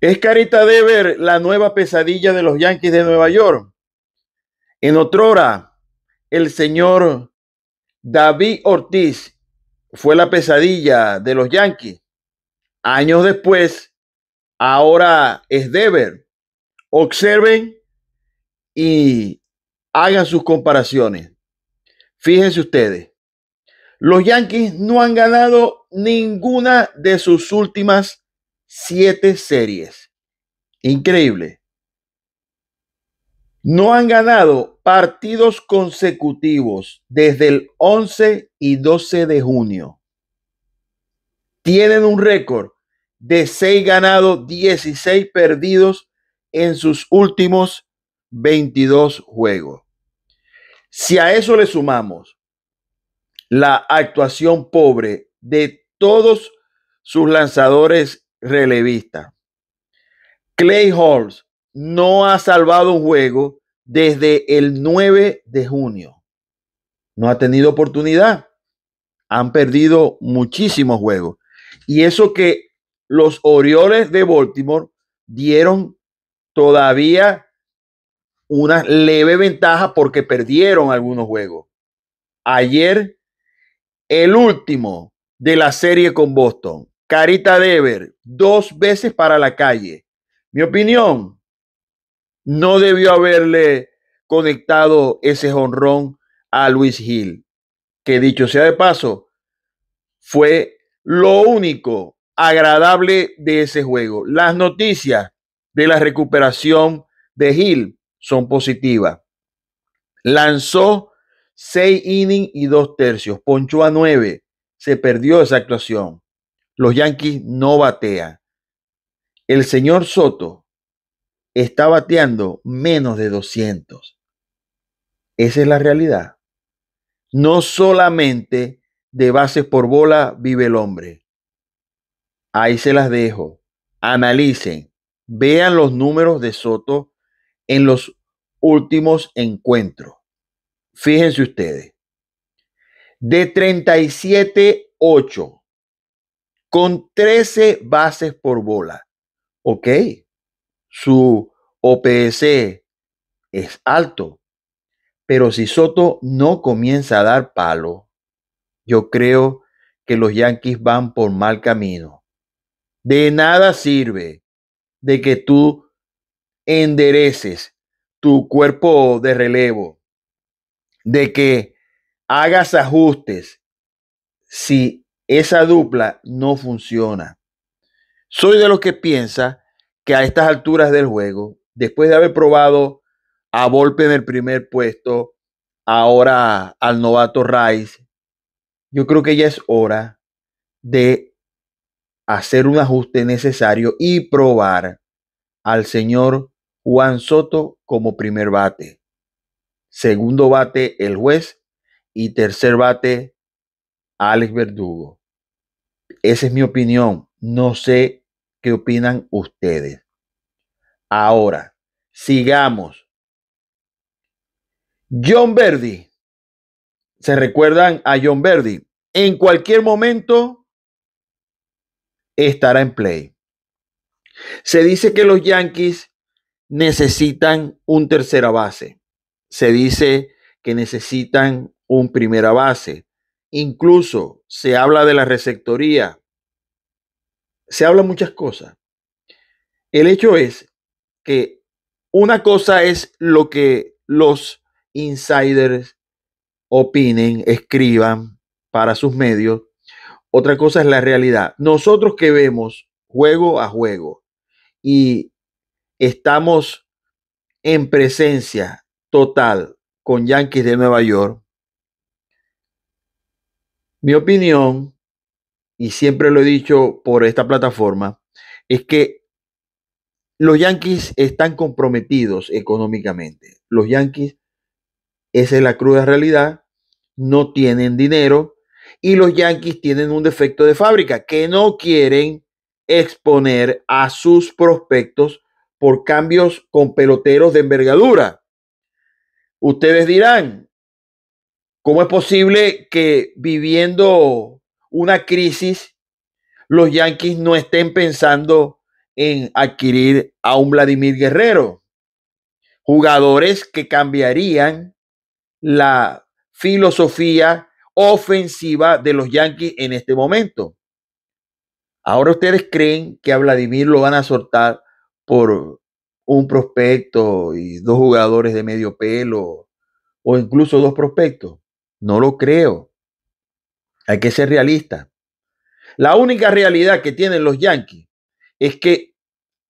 ¿Es Carita Dever la nueva pesadilla de los Yankees de Nueva York? En otra hora, el señor David Ortiz fue la pesadilla de los Yankees. Años después, ahora es Dever. Observen y hagan sus comparaciones. Fíjense ustedes, los Yankees no han ganado ninguna de sus últimas siete series. Increíble. No han ganado partidos consecutivos desde el 11 y 12 de junio. Tienen un récord de 6 ganados, 16 perdidos en sus últimos 22 juegos. Si a eso le sumamos la actuación pobre de todos sus lanzadores relevista. Clay Halls no ha salvado un juego desde el 9 de junio. No ha tenido oportunidad. Han perdido muchísimos juegos. Y eso que los Orioles de Baltimore dieron todavía una leve ventaja porque perdieron algunos juegos. Ayer, el último de la serie con Boston, Carita Dever, dos veces para la calle. Mi opinión, no debió haberle conectado ese jonrón a Luis Gil, que dicho sea de paso, fue lo único agradable de ese juego. Las noticias de la recuperación de Gil son positivas. Lanzó seis innings y dos tercios, ponchó a nueve, se perdió esa actuación los Yankees no batean. El señor Soto está bateando menos de 200. Esa es la realidad. No solamente de bases por bola vive el hombre. Ahí se las dejo. Analicen. Vean los números de Soto en los últimos encuentros. Fíjense ustedes. De 37, 8 con 13 bases por bola. Ok, su opc es alto, pero si Soto no comienza a dar palo, yo creo que los Yankees van por mal camino. De nada sirve de que tú endereces tu cuerpo de relevo, de que hagas ajustes si esa dupla no funciona. Soy de los que piensa que a estas alturas del juego, después de haber probado a Volpe en el primer puesto, ahora al novato Rice, yo creo que ya es hora de hacer un ajuste necesario y probar al señor Juan Soto como primer bate, segundo bate el juez y tercer bate Alex Verdugo esa es mi opinión. No sé qué opinan ustedes. Ahora, sigamos. John Verdi. ¿Se recuerdan a John Verdi? En cualquier momento estará en play. Se dice que los Yankees necesitan un tercera base. Se dice que necesitan un primera base. Incluso se habla de la receptoría. Se habla muchas cosas. El hecho es que una cosa es lo que los insiders opinen, escriban para sus medios. Otra cosa es la realidad. Nosotros que vemos juego a juego y estamos en presencia total con Yankees de Nueva York, mi opinión, y siempre lo he dicho por esta plataforma, es que los Yankees están comprometidos económicamente. Los Yankees, esa es la cruda realidad, no tienen dinero y los Yankees tienen un defecto de fábrica que no quieren exponer a sus prospectos por cambios con peloteros de envergadura. Ustedes dirán, ¿Cómo es posible que viviendo una crisis los Yankees no estén pensando en adquirir a un Vladimir Guerrero? Jugadores que cambiarían la filosofía ofensiva de los Yankees en este momento. Ahora ustedes creen que a Vladimir lo van a soltar por un prospecto y dos jugadores de medio pelo o incluso dos prospectos. No lo creo. Hay que ser realista. La única realidad que tienen los Yankees es que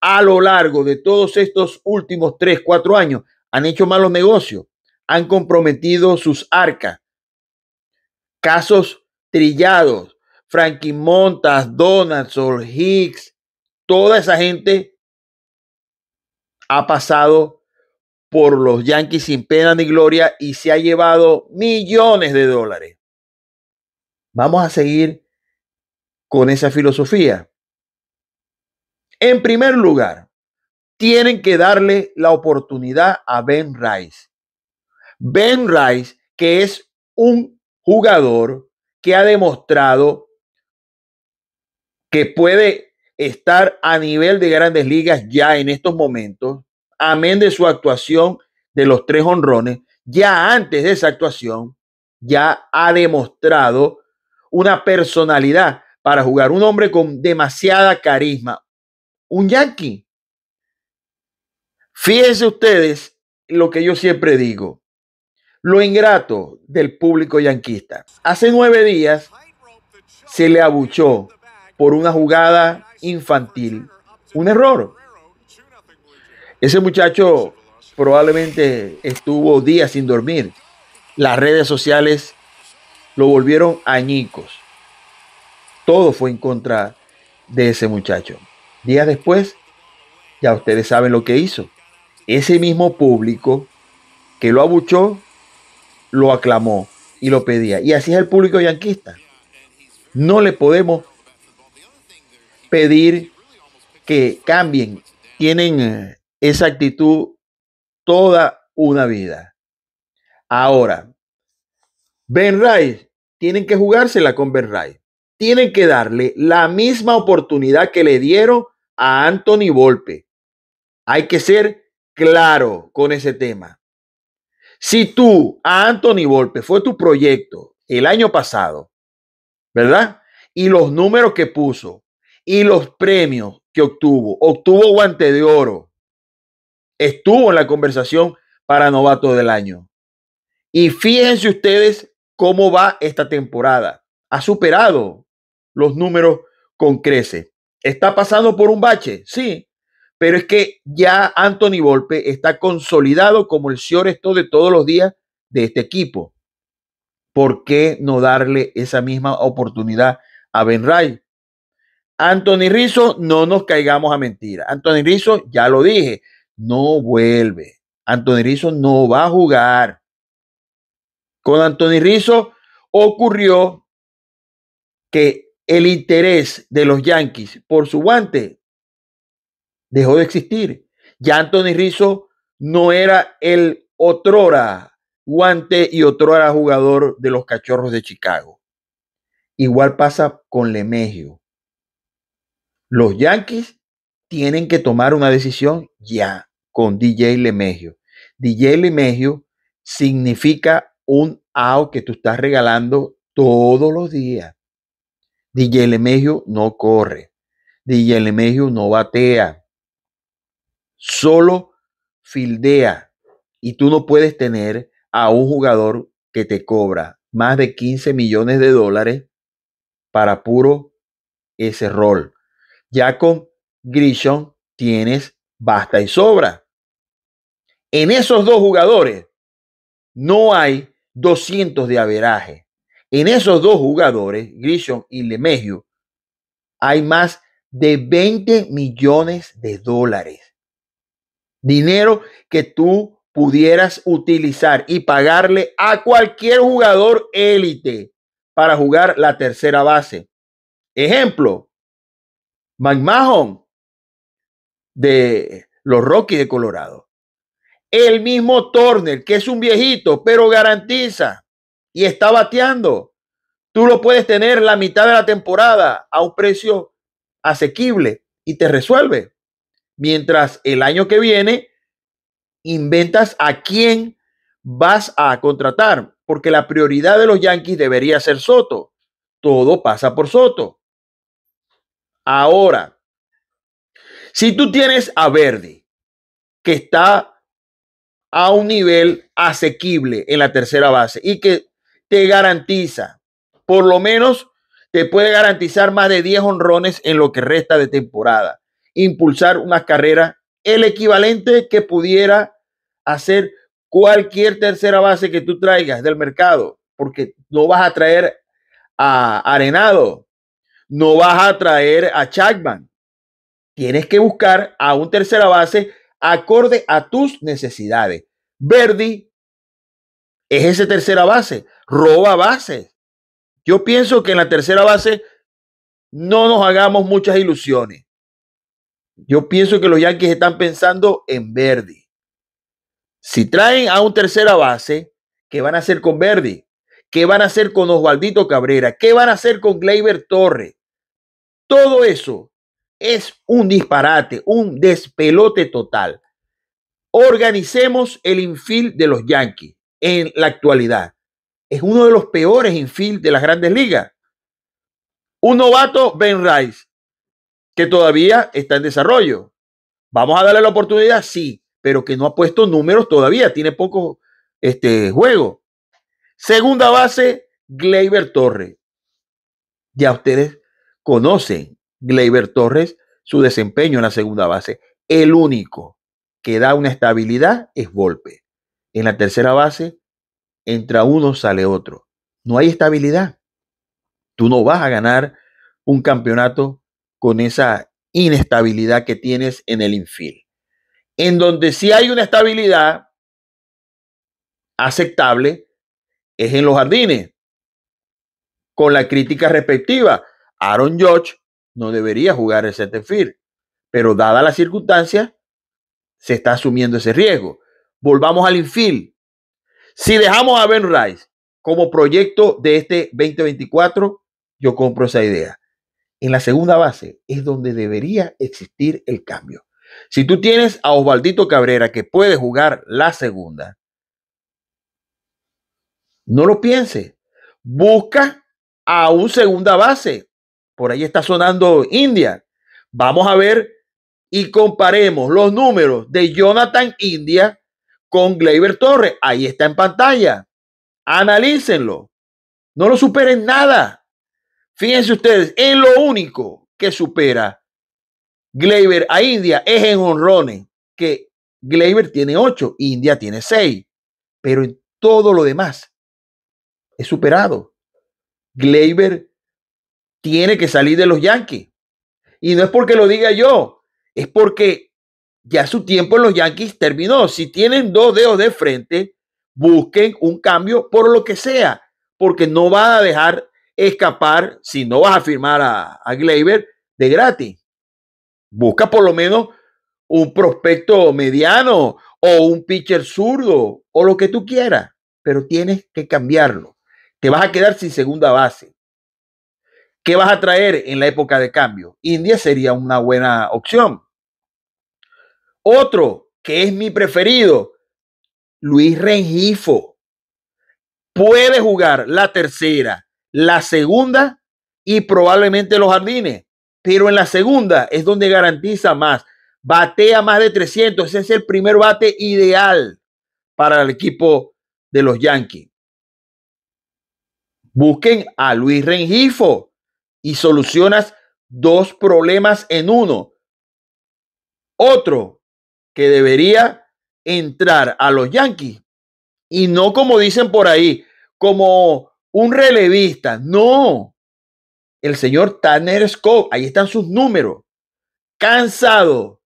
a lo largo de todos estos últimos tres, cuatro años han hecho malos negocios, han comprometido sus arcas. Casos trillados, Frankie Montas, Donaldson, Hicks, toda esa gente ha pasado por los Yankees sin pena ni gloria y se ha llevado millones de dólares. Vamos a seguir con esa filosofía. En primer lugar, tienen que darle la oportunidad a Ben Rice. Ben Rice, que es un jugador que ha demostrado que puede estar a nivel de grandes ligas ya en estos momentos, amén de su actuación de los tres honrones, ya antes de esa actuación, ya ha demostrado una personalidad para jugar. Un hombre con demasiada carisma. Un yankee. Fíjense ustedes lo que yo siempre digo. Lo ingrato del público yanquista. Hace nueve días se le abuchó por una jugada infantil. Un error. Ese muchacho probablemente estuvo días sin dormir. Las redes sociales lo volvieron añicos. Todo fue en contra de ese muchacho. Días después, ya ustedes saben lo que hizo. Ese mismo público que lo abuchó, lo aclamó y lo pedía. Y así es el público yanquista. No le podemos pedir que cambien. Tienen eh, esa actitud toda una vida. Ahora, Ben Ray, tienen que jugársela con Ben Rai. Tienen que darle la misma oportunidad que le dieron a Anthony Volpe. Hay que ser claro con ese tema. Si tú a Anthony Volpe fue tu proyecto el año pasado, ¿verdad? Y los números que puso y los premios que obtuvo, obtuvo guante de oro, estuvo en la conversación para novato del año. Y fíjense ustedes cómo va esta temporada. Ha superado los números con crece. ¿Está pasando por un bache? Sí, pero es que ya Anthony Volpe está consolidado como el señor esto de todos los días de este equipo. ¿Por qué no darle esa misma oportunidad a Ben Ray? Anthony Rizzo, no nos caigamos a mentira. Anthony Rizzo, ya lo dije, no vuelve. Anthony Rizzo no va a jugar. Con Anthony Rizzo ocurrió que el interés de los Yankees por su guante dejó de existir. Ya Anthony Rizzo no era el otrora guante y otrora jugador de los Cachorros de Chicago. Igual pasa con Lemegio. Los Yankees tienen que tomar una decisión ya con DJ Lemegio. DJ Lemegio significa un AO que tú estás regalando todos los días. DJ Lemegio no corre. DJ Lemegio no batea. Solo fildea. Y tú no puedes tener a un jugador que te cobra más de 15 millones de dólares para puro ese rol. Ya con Grishon tienes basta y sobra. En esos dos jugadores no hay 200 de averaje. En esos dos jugadores, Grishon y Lemegio, hay más de 20 millones de dólares. Dinero que tú pudieras utilizar y pagarle a cualquier jugador élite para jugar la tercera base. Ejemplo, McMahon de los Rockies de Colorado. El mismo Turner, que es un viejito, pero garantiza y está bateando. Tú lo puedes tener la mitad de la temporada a un precio asequible y te resuelve. Mientras el año que viene inventas a quién vas a contratar, porque la prioridad de los Yankees debería ser Soto. Todo pasa por Soto. Ahora, si tú tienes a Verde, que está a un nivel asequible en la tercera base y que te garantiza, por lo menos te puede garantizar más de 10 honrones en lo que resta de temporada, impulsar una carrera, el equivalente que pudiera hacer cualquier tercera base que tú traigas del mercado, porque no vas a traer a Arenado, no vas a traer a Chapman, tienes que buscar a un tercera base acorde a tus necesidades. Verdi es ese tercera base, roba bases. Yo pienso que en la tercera base no nos hagamos muchas ilusiones. Yo pienso que los Yankees están pensando en Verdi. Si traen a un tercera base, ¿qué van a hacer con Verdi? ¿Qué van a hacer con Osvaldito Cabrera? ¿Qué van a hacer con Gleyber Torres? Todo eso es un disparate, un despelote total. Organicemos el infield de los Yankees en la actualidad. Es uno de los peores infield de las grandes ligas. Un novato, Ben Rice, que todavía está en desarrollo. Vamos a darle la oportunidad, sí, pero que no ha puesto números todavía, tiene poco este juego. Segunda base, Gleyber Torres. Ya ustedes conocen Gleyber Torres su desempeño en la segunda base. El único que da una estabilidad es golpe. En la tercera base entra uno, sale otro. No hay estabilidad. Tú no vas a ganar un campeonato con esa inestabilidad que tienes en el infield. En donde sí hay una estabilidad aceptable es en los jardines, con la crítica respectiva. Aaron George no debería jugar el set field. Pero dada la circunstancia, se está asumiendo ese riesgo. Volvamos al infield. Si dejamos a Ben Rice como proyecto de este 2024, yo compro esa idea. En la segunda base es donde debería existir el cambio. Si tú tienes a Osvaldito Cabrera que puede jugar la segunda, no lo piense. Busca a un segunda base por ahí está sonando India. Vamos a ver y comparemos los números de Jonathan India con Gleyber Torres. Ahí está en pantalla. Analícenlo. No lo superen nada. Fíjense ustedes, en lo único que supera Gleyber a India es en honrones, que Gleyber tiene 8, India tiene seis, pero en todo lo demás es superado. Gleyber tiene que salir de los Yankees. Y no es porque lo diga yo, es porque ya su tiempo en los Yankees terminó. Si tienen dos dedos de frente, busquen un cambio por lo que sea, porque no vas a dejar escapar si no vas a firmar a, a de gratis. Busca por lo menos un prospecto mediano o un pitcher zurdo o lo que tú quieras, pero tienes que cambiarlo. Te vas a quedar sin segunda base. ¿Qué vas a traer en la época de cambio? India sería una buena opción. Otro que es mi preferido, Luis Rengifo. Puede jugar la tercera, la segunda y probablemente los jardines, pero en la segunda es donde garantiza más. Batea más de 300, ese es el primer bate ideal para el equipo de los Yankees. Busquen a Luis Rengifo y solucionas dos problemas en uno. Otro que debería entrar a los Yankees y no como dicen por ahí, como un relevista, no. El señor Tanner Scott, ahí están sus números. Cansado,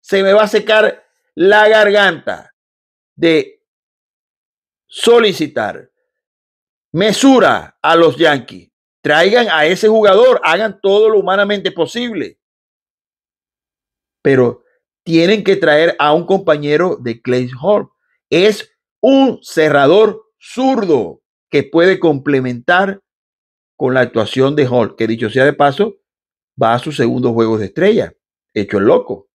se me va a secar la garganta de solicitar mesura a los Yankees Traigan a ese jugador, hagan todo lo humanamente posible. Pero tienen que traer a un compañero de Clay Hall. Es un cerrador zurdo que puede complementar con la actuación de Hall, que dicho sea de paso, va a sus segundo juego de estrella, hecho el loco.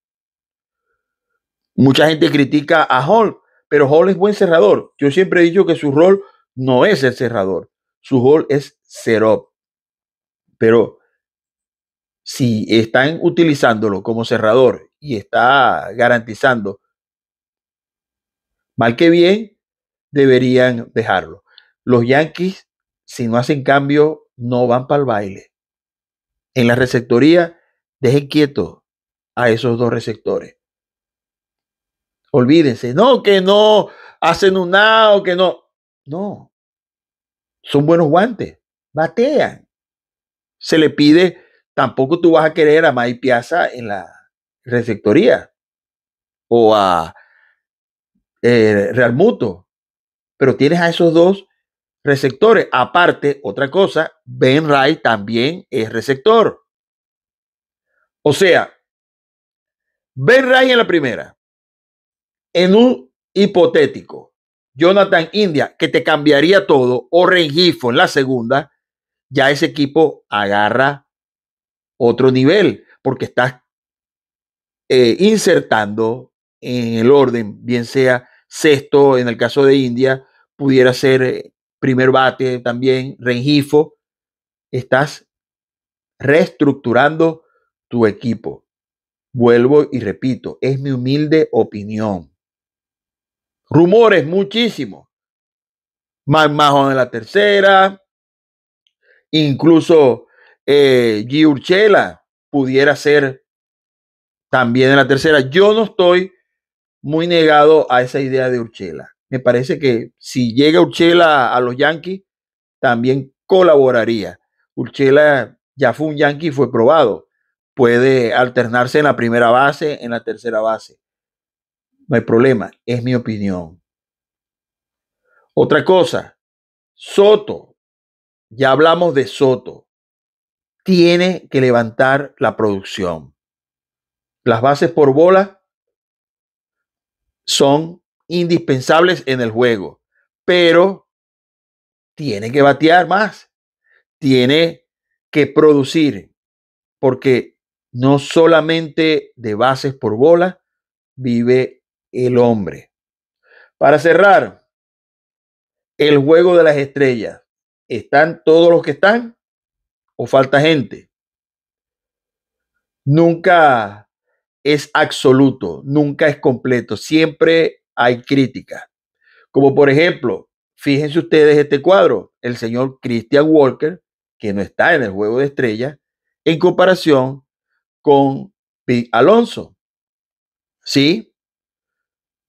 Mucha gente critica a Hall, pero Hall es buen cerrador. Yo siempre he dicho que su rol no es el cerrador, su rol es up. Pero si están utilizándolo como cerrador y está garantizando, mal que bien, deberían dejarlo. Los Yankees, si no hacen cambio, no van para el baile. En la receptoría, dejen quieto a esos dos receptores. Olvídense, no, que no hacen un o que no. No, son buenos guantes, batean se le pide, tampoco tú vas a querer a May Piazza en la receptoría o a Realmuto eh, Real pero tienes a esos dos receptores. Aparte, otra cosa, Ben Ray también es receptor. O sea, Ben Ray en la primera, en un hipotético, Jonathan India, que te cambiaría todo, o Rengifo en la segunda, ya ese equipo agarra otro nivel, porque estás eh, insertando en el orden, bien sea sexto, en el caso de India, pudiera ser eh, primer bate también, Rengifo, estás reestructurando tu equipo. Vuelvo y repito, es mi humilde opinión. Rumores muchísimos. Más Majo en la tercera, Incluso eh, G. Urchela pudiera ser también en la tercera. Yo no estoy muy negado a esa idea de Urchela. Me parece que si llega Urchela a los Yankees, también colaboraría. Urchela ya fue un Yankee, fue probado. Puede alternarse en la primera base, en la tercera base. No hay problema, es mi opinión. Otra cosa, Soto ya hablamos de Soto. Tiene que levantar la producción. Las bases por bola son indispensables en el juego, pero tiene que batear más, tiene que producir, porque no solamente de bases por bola vive el hombre. Para cerrar, el juego de las estrellas. ¿Están todos los que están? ¿O falta gente? Nunca es absoluto, nunca es completo, siempre hay crítica. Como por ejemplo, fíjense ustedes este cuadro, el señor Christian Walker, que no está en el juego de estrellas, en comparación con Alonso. ¿Sí?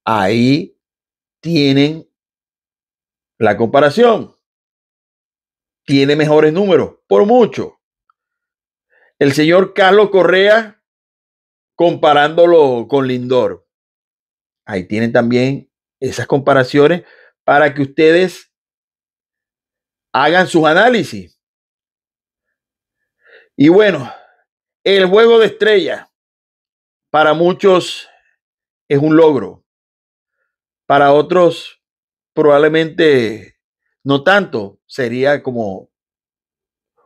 Ahí tienen la comparación tiene mejores números, por mucho. El señor Carlos Correa, comparándolo con Lindor. Ahí tienen también esas comparaciones para que ustedes hagan sus análisis. Y bueno, el juego de estrella para muchos es un logro. Para otros probablemente no tanto, sería como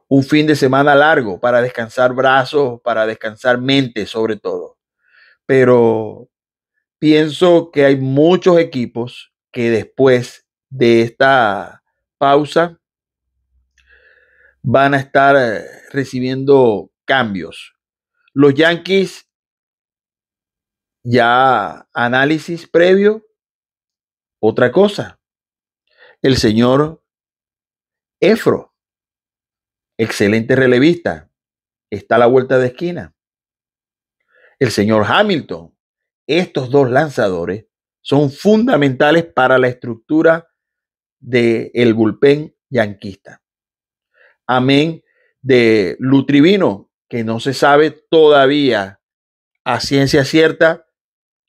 un fin de semana largo para descansar brazos, para descansar mente sobre todo. Pero pienso que hay muchos equipos que después de esta pausa van a estar eh, recibiendo cambios. Los Yankees, ya análisis previo, otra cosa el señor Efro, excelente relevista, está a la vuelta de esquina. El señor Hamilton, estos dos lanzadores son fundamentales para la estructura del el bullpen yanquista. Amén de Lutrivino, que no se sabe todavía a ciencia cierta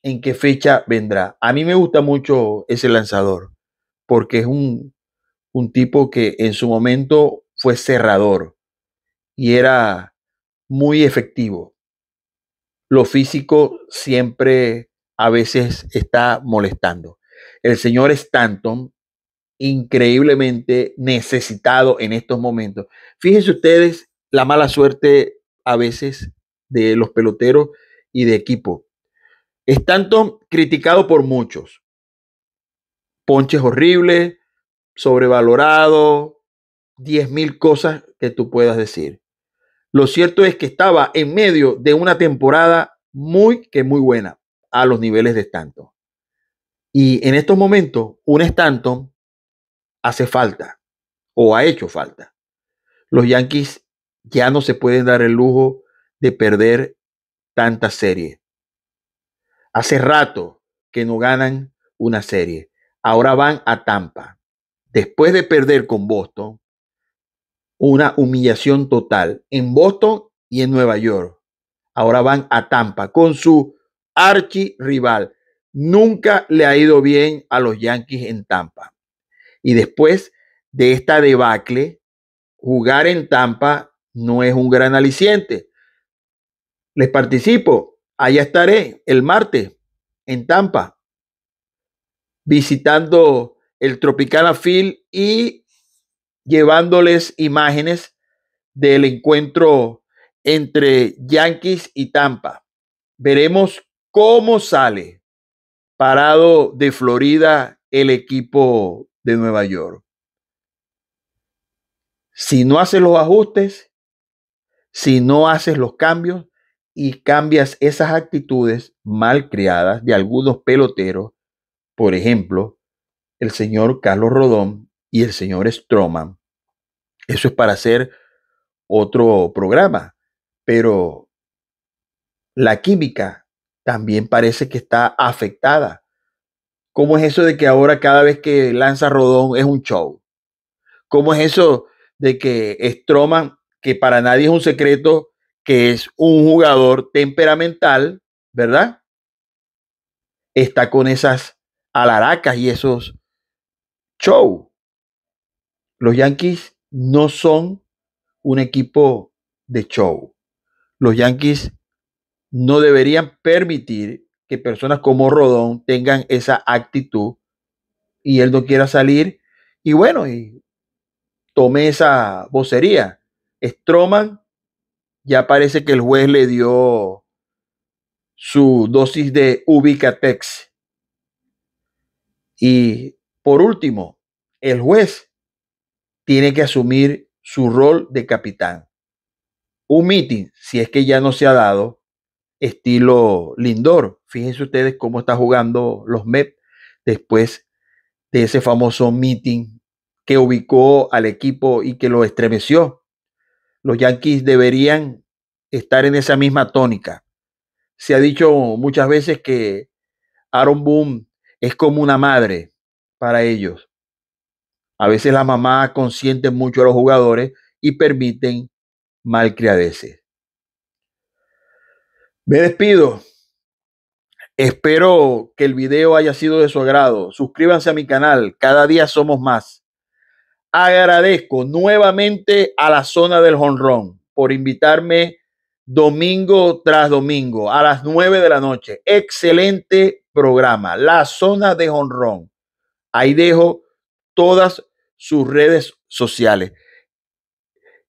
en qué fecha vendrá. A mí me gusta mucho ese lanzador porque es un, tipo que en su momento fue cerrador y era muy efectivo. Lo físico siempre a veces está molestando. El señor Stanton, increíblemente necesitado en estos momentos. Fíjense ustedes la mala suerte a veces de los peloteros y de equipo. Stanton criticado por muchos, ponches horribles, sobrevalorado, 10.000 cosas que tú puedas decir. Lo cierto es que estaba en medio de una temporada muy que muy buena a los niveles de Stanton. Y en estos momentos, un Stanton hace falta o ha hecho falta. Los Yankees ya no se pueden dar el lujo de perder tantas series. Hace rato que no ganan una serie. Ahora van a Tampa. Después de perder con Boston, una humillación total en Boston y en Nueva York. Ahora van a Tampa con su archirrival. Nunca le ha ido bien a los Yankees en Tampa. Y después de esta debacle, jugar en Tampa no es un gran aliciente. Les participo. Allá estaré el martes en Tampa visitando el Tropicana Field y llevándoles imágenes del encuentro entre Yankees y Tampa. Veremos cómo sale parado de Florida el equipo de Nueva York. Si no haces los ajustes, si no haces los cambios y cambias esas actitudes mal creadas de algunos peloteros, por ejemplo, el señor Carlos Rodón y el señor Stroman. Eso es para hacer otro programa, pero la química también parece que está afectada. ¿Cómo es eso de que ahora cada vez que lanza Rodón es un show? ¿Cómo es eso de que Stroman, que para nadie es un secreto, que es un jugador temperamental, ¿verdad? Está con esas alaracas y esos show Los Yankees no son un equipo de show. Los Yankees no deberían permitir que personas como Rodón tengan esa actitud y él no quiera salir. Y bueno, y tome esa vocería. Stroman ya parece que el juez le dio su dosis de ubicatex y por último, el juez tiene que asumir su rol de capitán. Un meeting, si es que ya no se ha dado, estilo Lindor. Fíjense ustedes cómo está jugando los MEP después de ese famoso meeting que ubicó al equipo y que lo estremeció. Los Yankees deberían estar en esa misma tónica. Se ha dicho muchas veces que Aaron Boone es como una madre para ellos. A veces las mamás consienten mucho a los jugadores y permiten malcriadeces. Me despido. Espero que el video haya sido de su agrado. Suscríbanse a mi canal. Cada día somos más. Agradezco nuevamente a la zona del honrón por invitarme domingo tras domingo a las 9 de la noche. Excelente programa, La Zona de Honrón. Ahí dejo todas sus redes sociales.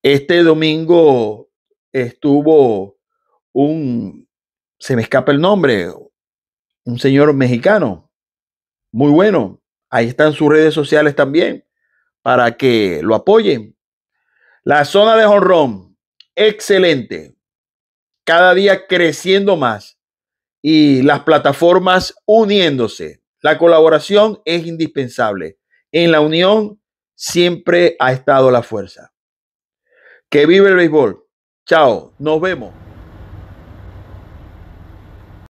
Este domingo estuvo un, se me escapa el nombre, un señor mexicano, muy bueno. Ahí están sus redes sociales también para que lo apoyen. La zona de Honrón, excelente. Cada día creciendo más y las plataformas uniéndose. La colaboración es indispensable. En la unión siempre ha estado la fuerza. Que vive el béisbol. Chao, nos vemos.